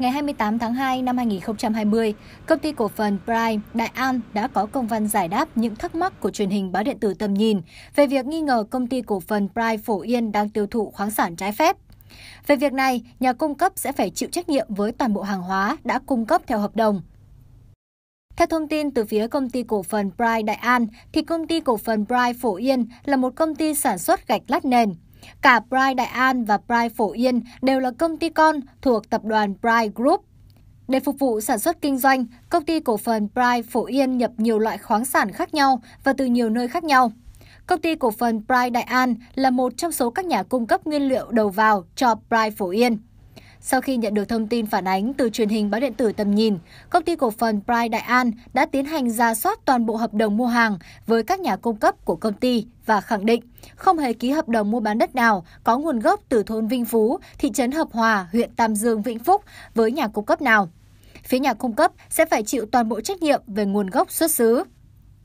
ngày 28 tháng 2 năm 2020, công ty cổ phần Prime Đại An đã có công văn giải đáp những thắc mắc của truyền hình báo điện tử tầm nhìn về việc nghi ngờ công ty cổ phần Prime Phổ Yên đang tiêu thụ khoáng sản trái phép. Về việc này, nhà cung cấp sẽ phải chịu trách nhiệm với toàn bộ hàng hóa đã cung cấp theo hợp đồng. Theo thông tin từ phía công ty cổ phần Bright Đại An, thì công ty cổ phần Bright Phổ Yên là một công ty sản xuất gạch lát nền. Cả Pride Đại An và Pride Phổ Yên đều là công ty con thuộc tập đoàn Pride Group. Để phục vụ sản xuất kinh doanh, công ty cổ phần Pride Phổ Yên nhập nhiều loại khoáng sản khác nhau và từ nhiều nơi khác nhau. Công ty cổ phần Pride Đại An là một trong số các nhà cung cấp nguyên liệu đầu vào cho Pride Phổ Yên. Sau khi nhận được thông tin phản ánh từ truyền hình báo điện tử tầm nhìn, công ty cổ phần Pride Đại An đã tiến hành ra soát toàn bộ hợp đồng mua hàng với các nhà cung cấp của công ty và khẳng định không hề ký hợp đồng mua bán đất nào có nguồn gốc từ thôn Vinh Phú, thị trấn Hợp Hòa, huyện Tam Dương, Vĩnh Phúc với nhà cung cấp nào. Phía nhà cung cấp sẽ phải chịu toàn bộ trách nhiệm về nguồn gốc xuất xứ.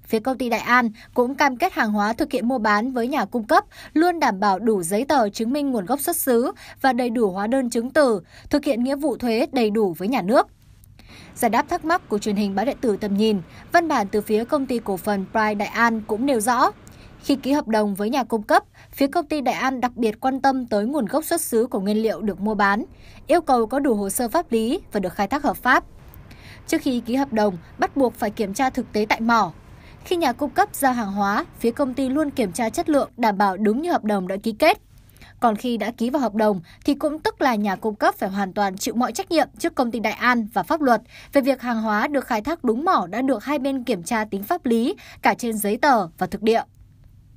Phía công ty Đại An cũng cam kết hàng hóa thực hiện mua bán với nhà cung cấp luôn đảm bảo đủ giấy tờ chứng minh nguồn gốc xuất xứ và đầy đủ hóa đơn chứng từ, thực hiện nghĩa vụ thuế đầy đủ với nhà nước. Giải đáp thắc mắc của truyền hình báo điện tử tầm nhìn, văn bản từ phía công ty cổ phần Pride Đại An cũng nêu rõ, khi ký hợp đồng với nhà cung cấp, phía công ty Đại An đặc biệt quan tâm tới nguồn gốc xuất xứ của nguyên liệu được mua bán, yêu cầu có đủ hồ sơ pháp lý và được khai thác hợp pháp. Trước khi ký hợp đồng, bắt buộc phải kiểm tra thực tế tại mỏ, khi nhà cung cấp giao hàng hóa, phía công ty luôn kiểm tra chất lượng đảm bảo đúng như hợp đồng đã ký kết. Còn khi đã ký vào hợp đồng thì cũng tức là nhà cung cấp phải hoàn toàn chịu mọi trách nhiệm trước công ty Đại An và pháp luật về việc hàng hóa được khai thác đúng mỏ đã được hai bên kiểm tra tính pháp lý cả trên giấy tờ và thực địa.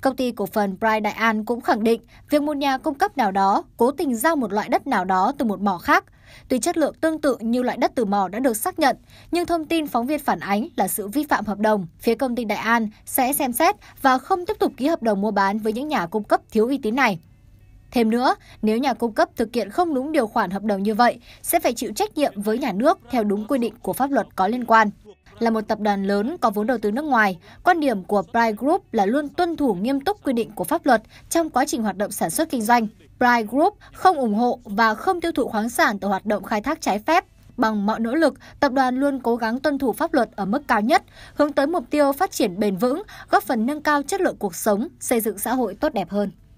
Công ty cổ phần Bright Đại An cũng khẳng định việc một nhà cung cấp nào đó cố tình giao một loại đất nào đó từ một mỏ khác. Tuy chất lượng tương tự như loại đất từ mỏ đã được xác nhận, nhưng thông tin phóng viên phản ánh là sự vi phạm hợp đồng. Phía công ty Đại An sẽ xem xét và không tiếp tục ký hợp đồng mua bán với những nhà cung cấp thiếu uy tín này. Thêm nữa, nếu nhà cung cấp thực hiện không đúng điều khoản hợp đồng như vậy, sẽ phải chịu trách nhiệm với nhà nước theo đúng quy định của pháp luật có liên quan là một tập đoàn lớn có vốn đầu tư nước ngoài, quan điểm của Pride Group là luôn tuân thủ nghiêm túc quy định của pháp luật trong quá trình hoạt động sản xuất kinh doanh. Pride Group không ủng hộ và không tiêu thụ khoáng sản từ hoạt động khai thác trái phép. Bằng mọi nỗ lực, tập đoàn luôn cố gắng tuân thủ pháp luật ở mức cao nhất, hướng tới mục tiêu phát triển bền vững, góp phần nâng cao chất lượng cuộc sống, xây dựng xã hội tốt đẹp hơn.